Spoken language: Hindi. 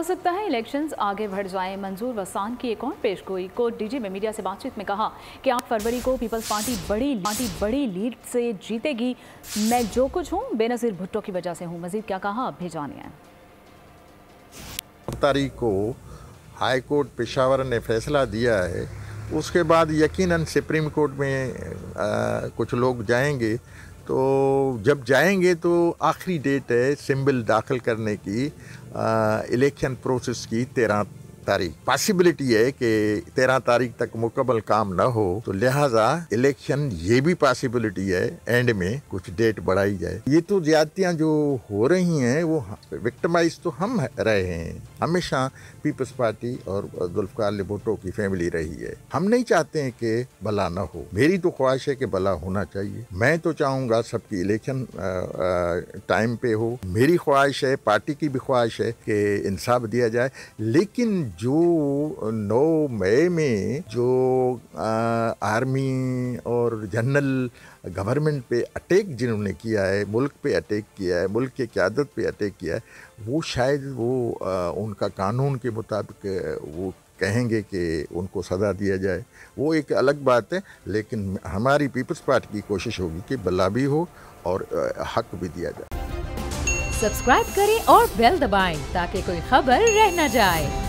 हो सकता है इलेक्शंस आगे बढ़ जाएं मंजूर वसान की एक और पेश गोई को डीजी में मीडिया से बातचीत में कहा कि आठ फरवरी को पीपल्स पार्टी बड़ी पार्टी बड़ी लीड से जीतेगी मैं जो कुछ हूँ बेनजीर भुट्टो की वजह से हूँ मजीद क्या कहा अब भी जानिए तारीख को हाई कोर्ट पेशावर ने फैसला दिया है उसके बाद यकीनन सुप्रीम कोर्ट में आ, कुछ लोग जाएंगे तो जब जाएंगे तो आखिरी डेट है सिंबल दाखिल करने की इलेक्शन प्रोसेस की तेरह तारीख पॉसिबिलिटी है कि तेरह तारीख तक मुकम्मल काम न हो तो लिहाजा इलेक्शन ये भी पॉसिबिलिटी है एंड में कुछ डेट बढ़ाई जाए ये तो ज्यादतियाँ जो हो रही हैं वो विक्टमाइज तो हम रहे हैं हमेशा पीपल्स पार्टी और जुल्फकार लिबोटो की फैमिली रही है हम नहीं चाहते हैं कि भला ना हो मेरी तो ख्वाहिश है कि भला होना चाहिए मैं तो चाहूँगा सबकी इलेक्शन टाइम पे हो मेरी ख्वाहिश है पार्टी की भी ख्वाहिश है कि इंसाफ दिया जाए लेकिन जो नौ मई में जो आ, आर्मी और जनरल गवर्नमेंट पे अटैक जिन्होंने किया है मुल्क पे अटैक किया है मुल्क के क्यादत पे अटैक किया है वो शायद वो आ, उनका कानून के मुताबिक वो कहेंगे कि उनको सज़ा दिया जाए वो एक अलग बात है लेकिन हमारी पीपल्स पार्टी की कोशिश होगी कि भला भी हो और हक भी दिया जाए सब्सक्राइब करें और बेल दबाएं ताकि कोई खबर रह न जाए